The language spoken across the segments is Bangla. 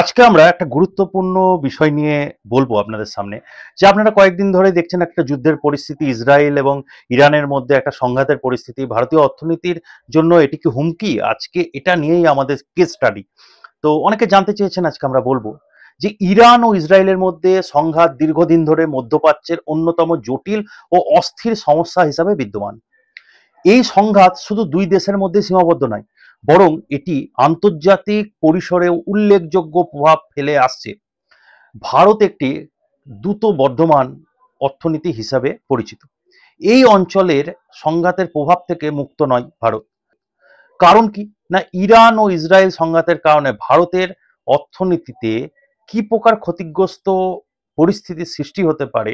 আজকে আমরা একটা গুরুত্বপূর্ণ বিষয় নিয়ে বলবো আপনাদের সামনে যে আপনারা কয়েকদিন ধরে দেখছেন একটা যুদ্ধের পরিস্থিতি ইসরায়েল এবং ইরানের মধ্যে একটা সংঘাতের পরিস্থিতি ভারতীয় অর্থনীতির জন্য এটি কি হুমকি আজকে এটা নিয়েই আমাদের কেস স্টাডি তো অনেকে জানতে চেয়েছেন আজকে আমরা বলবো যে ইরান ও ইসরায়েলের মধ্যে সংঘাত দীর্ঘদিন ধরে মধ্যপ্রাচ্যের অন্যতম জটিল ও অস্থির সমস্যা হিসাবে বিদ্যমান এই সংঘাত শুধু দুই দেশের মধ্যে সীমাবদ্ধ নয় বরং এটি আন্তর্জাতিক পরিসরেও উল্লেখযোগ্য প্রভাব ফেলে আসছে ভারত একটি দ্রুত বর্ধমান অর্থনীতি হিসাবে পরিচিত এই অঞ্চলের সংঘাতের প্রভাব থেকে মুক্ত নয় ভারত কারণ কি না ইরান ও ইসরায়েল সংঘাতের কারণে ভারতের অর্থনীতিতে কি প্রকার ক্ষতিগ্রস্ত পরিস্থিতির সৃষ্টি হতে পারে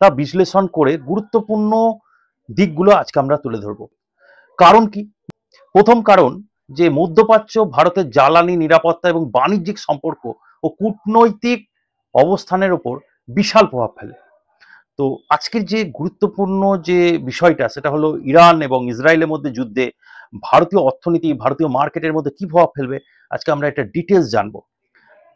তা বিশ্লেষণ করে গুরুত্বপূর্ণ দিকগুলো আজকে আমরা তুলে ধরব কারণ কি প্রথম কারণ যে মধ্যপ্রাচ্য ভারতের জ্বালানি নিরাপত্তা এবং বাণিজ্যিক সম্পর্ক ও কূটনৈতিক অবস্থানের ওপর বিশাল প্রভাব ফেলে তো আজকের যে গুরুত্বপূর্ণ যে বিষয়টা সেটা হলো ইরান এবং ইসরায়েলের মধ্যে যুদ্ধে ভারতীয় অর্থনীতি ভারতীয় মার্কেটের মধ্যে কি প্রভাব ফেলবে আজকে আমরা একটা ডিটেলস জানবো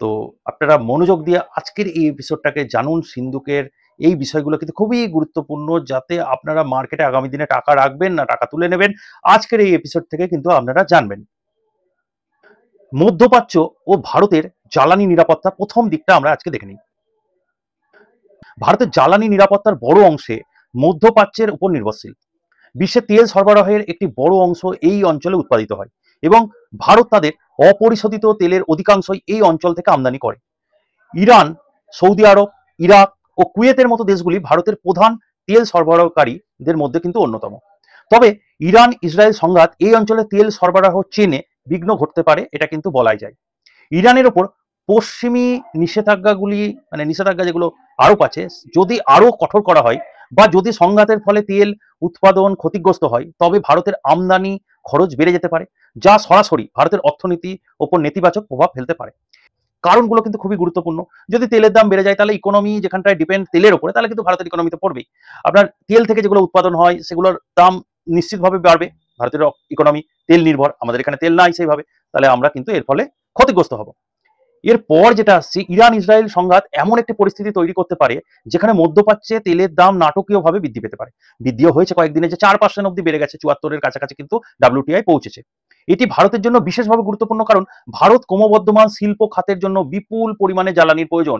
তো আপনারা মনোযোগ দিয়ে আজকের এই এপিসোডটাকে জানুন সিন্ধুকের এই বিষয়গুলো কিন্তু খুবই গুরুত্বপূর্ণ যাতে আপনারা মার্কেটে আগামী দিনে টাকা রাখবেন না টাকা তুলে নেবেন আজকের এই এপিসোড থেকে কিন্তু আপনারা জানবেন মধ্যপ্রাচ্য ও ভারতের জ্বালানি নিরাপত্তা প্রথম দিকটা আমরা আজকে দেখে নিই ভারতের জ্বালানি নিরাপত্তার বড় অংশে মধ্যপ্রাচ্যের উপর নির্ভরশীল বিশ্বে তেল সরবরাহের একটি বড় অংশ এই অঞ্চলে উৎপাদিত হয় এবং ভারত তাদের অপরিশোধিত তেলের অধিকাংশই এই অঞ্চল থেকে আমদানি করে ইরান সৌদি আরব ইরাক ও কুয়েতের মতো দেশগুলি ভারতের প্রধান তেল সরবরাহকারীদের মধ্যে কিন্তু অন্যতম তবে ইরান ইসরায়েল সংঘাত এই অঞ্চলে তেল সরবরাহ চেনে বিঘ্ন ঘটতে পারে এটা কিন্তু বলাই যায় ইরানের ওপর পশ্চিমী নিষেধাজ্ঞাগুলি মানে নিষেধাজ্ঞা যেগুলো আরোপ আছে যদি আরও কঠোর করা হয় বা যদি সংঘাতের ফলে তেল উৎপাদন ক্ষতিগ্রস্ত হয় তবে ভারতের আমদানি খরচ বেড়ে যেতে পারে যা সরাসরি ভারতের অর্থনীতি ওপর নেতিবাচক প্রভাব ফেলতে পারে কারণগুলো কিন্তু খুবই গুরুত্বপূর্ণ যদি তেলের দাম বেড়ে যায় তাহলে ইকোনমি যেখানটায় ডিপেন্ড তেলের উপরে তাহলে কিন্তু ভারতের ইকোনমিতে পড়বে আপনার তেল থেকে যেগুলো উৎপাদন হয় সেগুলোর দাম নিশ্চিতভাবে বাড়বে ভারতের ইকোনমি তেল নির্ভর আমাদের এখানে তেল নাই সেইভাবে তাহলে আমরা কিন্তু এর ফলে ক্ষতিগ্রস্ত হব এরপর যেটা আসছে ইরান ইসরায়েল সংঘাত এমন একটি পরিস্থিতি তৈরি করতে পারে যেখানে মধ্যপ্রাচ্যে তেলের দাম নাটকীয়ভাবে বৃদ্ধি পেতে পারে বৃদ্ধিও হয়েছে কয়েকদিনে যে চার পার্সেন্ট অব্দি বেড়ে গেছে চুয়াত্তরের কাছাকাছি কিন্তু ডাব্লিউটিআই পৌঁছেছে এটি ভারতের জন্য বিশেষভাবে গুরুত্বপূর্ণ কারণ ভারত ক্রমবর্ধমান শিল্প খাতের জন্য বিপুল পরিমাণে জ্বালানির প্রয়োজন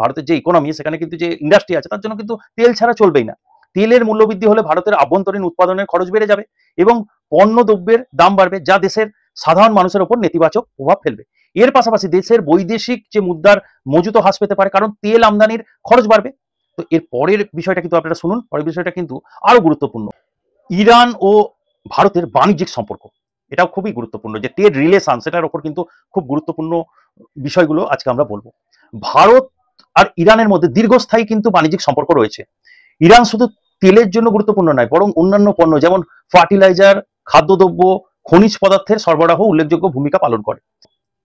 ভারতের যে ইকোনমি সেখানে কিন্তু যে ইন্ডাস্ট্রি আছে তার জন্য কিন্তু তেল ছাড়া চলবেই না তেলের মূল্যবৃদ্ধি হলে ভারতের আভ্যন্তরীণ উৎপাদনের খরচ বেড়ে যাবে এবং পণ্য দ্রব্যের দাম বাড়বে যা দেশের সাধারণ মানুষের ওপর নেতিবাচক প্রভাব ফেলবে এর পাশাপাশি দেশের বৈদেশিক যে মুদ্রার মজুত হ্রাস পেতে পারে কারণ তেল আমদানির খরচ বাড়বে তো এর পরের বিষয়টা কিন্তু আপনারা শুনুন পরের বিষয়টা কিন্তু আরো গুরুত্বপূর্ণ ইরান ও ভারতের বাণিজ্যিক সম্পর্ক এটাও খুবই গুরুত্বপূর্ণ যে ট্রেড রিলেশন সেটার ওপর কিন্তু খুব গুরুত্বপূর্ণ বিষয়গুলো আজকে আমরা বলবো ভারত আর ইরানের মধ্যে দীর্ঘস্থায়ী কিন্তু বাণিজ্যিক সম্পর্ক রয়েছে ইরান শুধু তেলের জন্য গুরুত্বপূর্ণ নয় বরং অন্যান্য পণ্য যেমন ফার্টিলাইজার খাদ্যদ্রব্য খনিজ পদার্থের সরবরাহ উল্লেখযোগ্য ভূমিকা পালন করে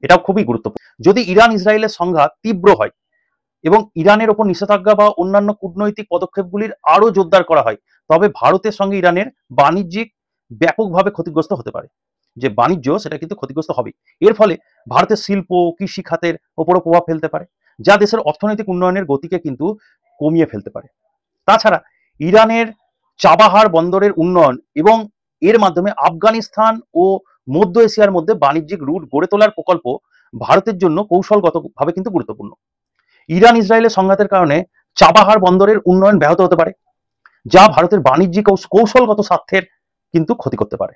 এটাও খুবই গুরুত্বপূর্ণ যদি ইরান ইসরায়েলের সংঘাত তীব্র হয় এবং ইরানের ওপর নিষেধাজ্ঞা বা অন্যান্য কূটনৈতিক পদক্ষেপগুলির আরও জোরদার করা হয় তবে ভারতের সঙ্গে ইরানের বাণিজ্যিক ব্যাপকভাবে ক্ষতিগ্রস্ত হতে পারে যে বাণিজ্য সেটা কিন্তু ক্ষতিগ্রস্ত হবে এর ফলে ভারতের শিল্প কৃষি খাতের ওপরও প্রভাব ফেলতে পারে যা দেশের অর্থনৈতিক উন্নয়নের গতিকে কিন্তু কমিয়ে ফেলতে পারে তাছাড়া ইরানের চাবাহার বন্দরের উন্নয়ন এবং এর মাধ্যমে আফগানিস্তান ও মধ্য এশিয়ার মধ্যে বাণিজ্যিক রুট গড়ে তোলার প্রকল্প ভারতের জন্য কৌশলগতভাবে কিন্তু গুরুত্বপূর্ণ ইরান ইসরায়েলের সংঘাতের কারণে চাবাহার বন্দরের উন্নয়ন ব্যাহত হতে পারে যা ভারতের বাণিজ্যিক ও কৌশলগত স্বার্থের কিন্তু ক্ষতি করতে পারে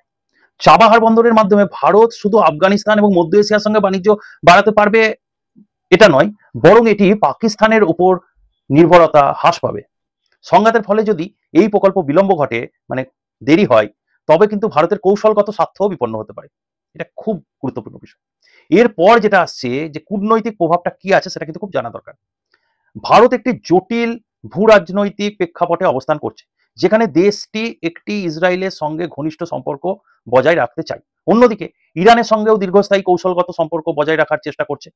চাবাহার বন্দরের মাধ্যমে ভারত শুধু আফগানিস্তান এবং মধ্য এশিয়ার সঙ্গে বাণিজ্য বাড়াতে পারবে এটা নয় বরং এটি পাকিস্তানের উপর নির্ভরতা হ্রাস পাবে সংঘাতের ফলে যদি এই প্রকল্প বিলম্ব ঘটে মানে দেরি হয় তবে কিন্তু ভারতের কৌশলগত স্বার্থ বিপন্ন হতে পারে এটা খুব গুরুত্বপূর্ণ বিষয় এরপর যেটা আসছে যে কূটনৈতিক প্রভাবটা কি আছে সেটা কিন্তু খুব জানা দরকার ভারত একটি জটিল ভূ রাজনৈতিক প্রেক্ষাপটে অবস্থান করছে যেখানে দেশটি একটি ইসরায়েলের সঙ্গে ঘনিষ্ঠ সম্পর্ক বজায় রাখতে চায় অন্যদিকে ইরানের সঙ্গেও দীর্ঘস্থায়ী কৌশলগত সম্পর্ক বজায় রাখার চেষ্টা করছে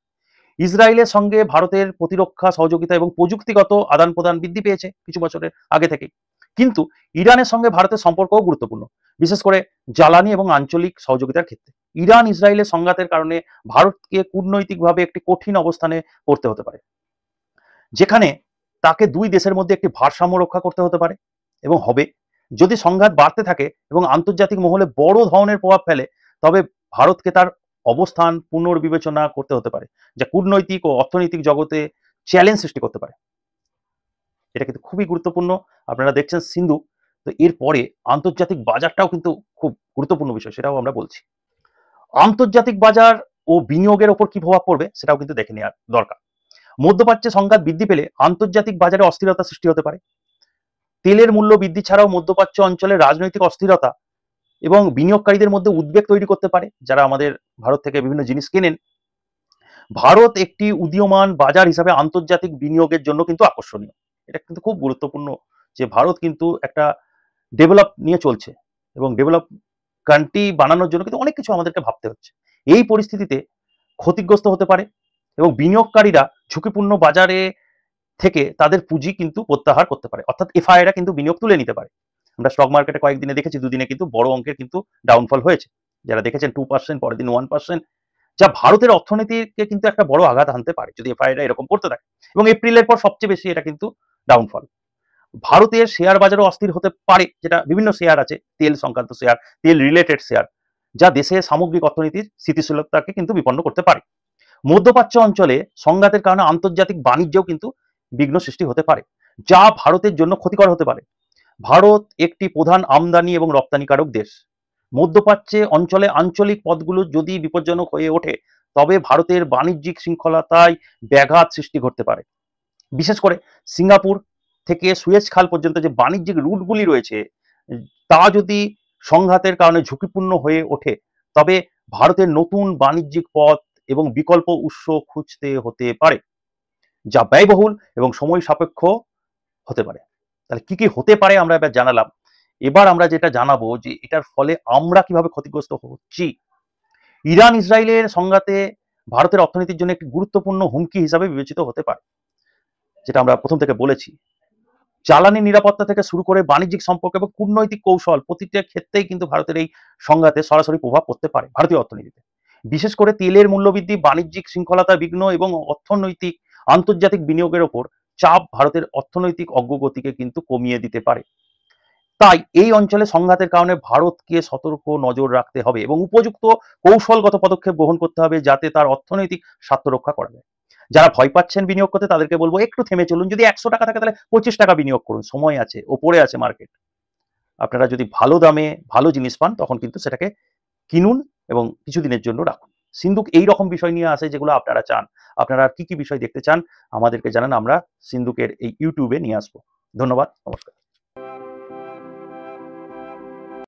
ইসরায়েলের সঙ্গে ভারতের প্রতিরক্ষা সহযোগিতা এবং প্রযুক্তিগত আদান প্রদান বৃদ্ধি পেয়েছে কিছু বছরের আগে থেকেই কিন্তু ইরানের সঙ্গে ভারতের সম্পর্কও গুরুত্বপূর্ণ বিশেষ করে জ্বালানি এবং আঞ্চলিক সহযোগিতার ক্ষেত্রে ইরান ইসরায়েলের সংঘাতের কারণে ভারতকে কূটনৈতিকভাবে একটি কঠিন অবস্থানে পড়তে হতে পারে যেখানে তাকে দুই দেশের মধ্যে একটি ভারসাম্য রক্ষা করতে হতে পারে এবং হবে যদি সংঘাত বাড়তে থাকে এবং আন্তর্জাতিক মহলে বড় ধরনের প্রভাব ফেলে তবে ভারতকে তার অবস্থান পুনর্বিবেচনা করতে হতে পারে যা কূটনৈতিক ও অর্থনৈতিক জগতে চ্যালেঞ্জ সৃষ্টি করতে পারে এটা কিন্তু খুবই গুরুত্বপূর্ণ আপনারা দেখছেন সিন্ধু তো এরপরে আন্তর্জাতিক বাজারটাও কিন্তু খুব গুরুত্বপূর্ণ বিষয় সেটাও আমরা বলছি আন্তর্জাতিক বাজার ও বিনিয়োগের ওপর কি প্রভাব পড়বে সেটাও কিন্তু দেখে নেওয়ার দরকার মধ্যপ্রাচ্যে সংঘাত বৃদ্ধি পেলে আন্তর্জাতিক বাজারে অস্থিরতা সৃষ্টি হতে পারে তেলের মূল্য বৃদ্ধি ছাড়াও মধ্যপ্রাচ্য অঞ্চলে রাজনৈতিক অস্থিরতা এবং বিনিয়োগকারীদের মধ্যে উদ্বেগ তৈরি করতে পারে যারা আমাদের ভারত থেকে বিভিন্ন জিনিস কেনেন ভারত একটি উদীয়মান বাজার হিসাবে আন্তর্জাতিক বিনিয়োগের জন্য কিন্তু আকর্ষণীয় এটা কিন্তু খুব গুরুত্বপূর্ণ যে ভারত কিন্তু একটা ডেভেলপ নিয়ে চলছে এবং ডেভেলপ কান্ট্রি বানানোর জন্য কিন্তু অনেক কিছু আমাদেরকে ভাবতে হচ্ছে এই পরিস্থিতিতে ক্ষতিগ্রস্ত হতে পারে এবং বিনিয়োগকারীরা ঝুঁকিপূর্ণ বাজারে থেকে তাদের পুঁজি কিন্তু প্রত্যাহার করতে পারে অর্থাৎ এফআইরা কিন্তু বিনিয়োগ তুলে নিতে পারে আমরা স্টক মার্কেটে কয়েকদিনে দেখেছি দুদিনে কিন্তু বড় অঙ্কের কিন্তু ডাউনফল হয়েছে যারা দেখেছেন টু পার্সেন্ট পরের দিন ওয়ান যা ভারতের অর্থনীতিকে কিন্তু একটা বড় আঘাত আনতে পারে যদি এফআইআর এরকম করতে থাকে এবং এপ্রিলের পর সবচেয়ে বেশি এটা কিন্তু ডাউনফল ভারতের শেয়ার বাজারও অস্থির হতে পারে যেটা বিভিন্ন শেয়ার আছে তেল সংক্রান্ত শেয়ার তেল রিলেটেড শেয়ার যা দেশে সামগ্রিক অর্থনীতির স্থিতিশীলতাকে কিন্তু বিপন্ন করতে পারে মধ্যপ্রাচ্য অঞ্চলে সংঘাতের কারণে আন্তর্জাতিক বাণিজ্যও কিন্তু বিঘ্ন সৃষ্টি হতে পারে যা ভারতের জন্য ক্ষতিকর হতে পারে ভারত একটি প্রধান আমদানি এবং রপ্তানিকারক দেশ মধ্যপ্রাচ্যে অঞ্চলে আঞ্চলিক পদগুলো যদি বিপজ্জনক হয়ে ওঠে তবে ভারতের বাণিজ্যিক শৃঙ্খলাতায় ব্যাঘাত সৃষ্টি করতে পারে বিশেষ করে সিঙ্গাপুর থেকে সুয়েজ খাল পর্যন্ত যে বাণিজ্যিক রুটগুলি রয়েছে তা যদি সংঘাতের কারণে ঝুঁকিপূর্ণ হয়ে ওঠে তবে ভারতের নতুন বাণিজ্যিক পথ এবং বিকল্প উৎস খুঁজতে হতে পারে যা ব্যয়বহুল এবং সময় সাপেক্ষ হতে পারে তাহলে কি কি হতে পারে আমরা এবার জানালাম এবার আমরা যেটা জানাবো যে এটার ফলে আমরা কিভাবে ক্ষতিগ্রস্ত হচ্ছি ইরান ইসরায়েলের সংঘাতে ভারতের অর্থনীতির জন্য একটি গুরুত্বপূর্ণ হুমকি হিসাবে বিবেচিত হতে পারে যেটা আমরা প্রথম থেকে বলেছি জ্বালানি নিরাপত্তা থেকে শুরু করে বাণিজ্যিক সম্পর্ক এবং কূটনৈতিক কৌশল প্রতিটা ক্ষেত্রেই কিন্তু ভারতের এই সংঘাতে সরাসরি প্রভাব পড়তে পারে ভারতীয় অর্থনীতিতে বিশেষ করে তেলের মূল্যবৃদ্ধি বাণিজ্যিক শৃঙ্খলতা বিঘ্ন এবং অর্থনৈতিক আন্তর্জাতিক বিনিয়োগের ওপর চাপ ভারতের অর্থনৈতিক অগ্রগতিকে কিন্তু কমিয়ে দিতে পারে তাই এই অঞ্চলে সংঘাতের কারণে ভারতকে সতর্ক নজর রাখতে হবে এবং উপযুক্ত কৌশলগত পদক্ষেপ গ্রহণ করতে হবে যাতে তার অর্থনৈতিক স্বার্থ রক্ষা করা যায় যারা ভয় পাচ্ছেন বিনিয়োগ করতে তাদেরকে বলবো একটু থেমে চলুন যদি একশো টাকা থাকে তাহলে পঁচিশ টাকা বিনিয়োগ করুন সময় আছে ওপরে আছে মার্কেট আপনারা যদি ভালো দামে ভালো জিনিস পান তখন কিন্তু সেটাকে কিনুন এবং কিছুদিনের জন্য রাখুন সিন্ধুক এই রকম বিষয় নিয়ে আসে যেগুলো আপনারা চান আপনারা কি কি বিষয় দেখতে চান আমাদেরকে জানান আমরা সিন্ধুকের এই ইউটিউবে নিয়ে আসবো ধন্যবাদ নমস্কার